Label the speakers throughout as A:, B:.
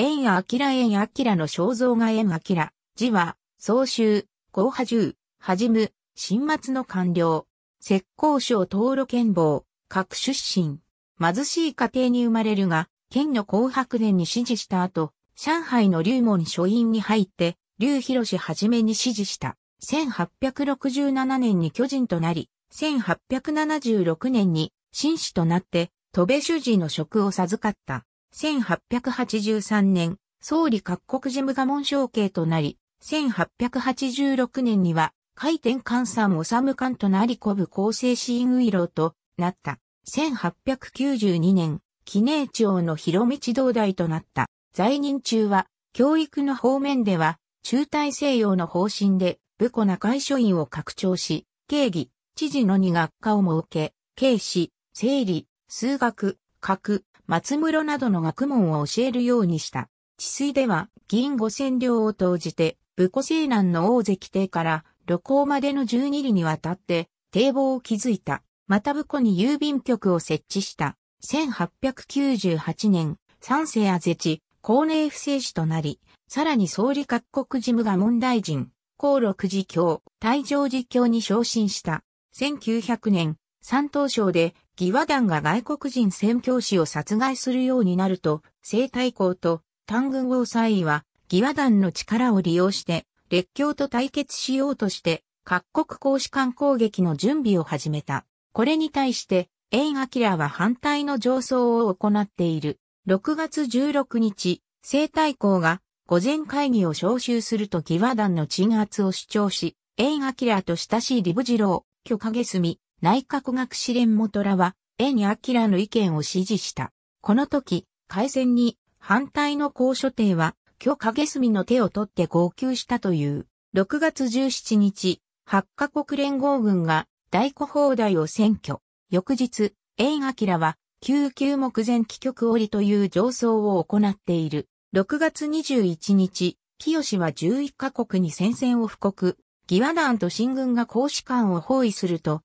A: 円や明円明の肖像画円明、字は、総集、後波十、はじむ、新末の官僚、石膏省登録剣謀、各出身。貧しい家庭に生まれるが、県の紅白年に支持した後、上海の龍門書院に入って、龍広はじめに支持した。1867年に巨人となり、1876年に紳士となって、戸部主事の職を授かった。1883年、総理各国事務我門省継となり、1886年には、海天官山治官となり古部厚生市院ウ郎となった。1892年、記念庁の広道道大となった。在任中は、教育の方面では、中大西洋の方針で、武庫な会所院を拡張し、経義、知事の2学科を設け、経史、整理、数学、核、松室などの学問を教えるようにした。治水では、銀五千両を投じて、武庫西南の大関邸から旅行までの十二里にわたって、堤防を築いた。また武庫に郵便局を設置した。1898年、三世あぜ地、高齢不正士となり、さらに総理各国事務が問題人、高六寺教、大乗寺教に昇進した。1900年、三島省で義和団が外国人宣教師を殺害するようになると、西太后と単軍王祭は義和団の力を利用して列強と対決しようとして各国公使館攻撃の準備を始めた。これに対して、縁明は反対の上層を行っている。6月16日、西太后が午前会議を招集すると義和団の鎮圧を主張し、縁明と親しいリブジロー、巨影住、内閣学士連元らは、絵に明の意見を支持した。この時、改善に反対の高所定は、許影隅の手を取って号泣したという。6月17日、8カ国連合軍が大古砲台を占拠。翌日、円明は、救急目前帰局折という上層を行っている。6月21日、清は11カ国に戦線を布告。義和団と新軍が公使館を包囲すると、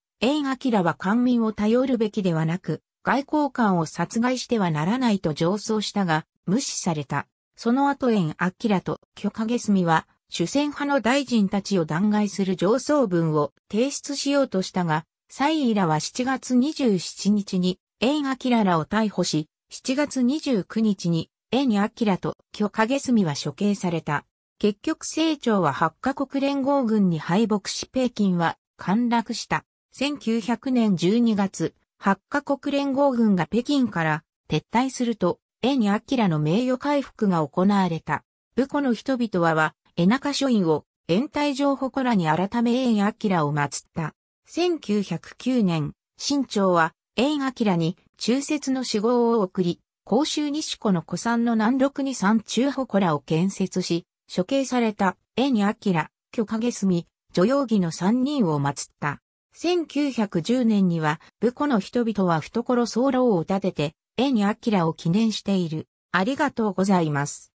A: キ明は官民を頼るべきではなく、外交官を殺害してはならないと上層したが、無視された。その後キ明と許可ゲスミは、主戦派の大臣たちを弾劾する上層文を提出しようとしたが、サイイラは7月27日にキ明らを逮捕し、7月29日にキ明と許可ゲスミは処刑された。結局清長は8カ国連合軍に敗北し北京は陥落した。1900年12月、八カ国連合軍が北京から撤退すると、絵に明の名誉回復が行われた。武庫の人々はは、江中書院を、延滞上祠に改め円明を祀った。1909年、新朝は、円明に中節の死亡を送り、甲州西湖の古参の南六に山中祠を建設し、処刑された円明、巨影住、女容疑の三人を祀った。1910年には、武庫の人々は懐騒動を立てて、縁に明を記念している。ありがとうございます。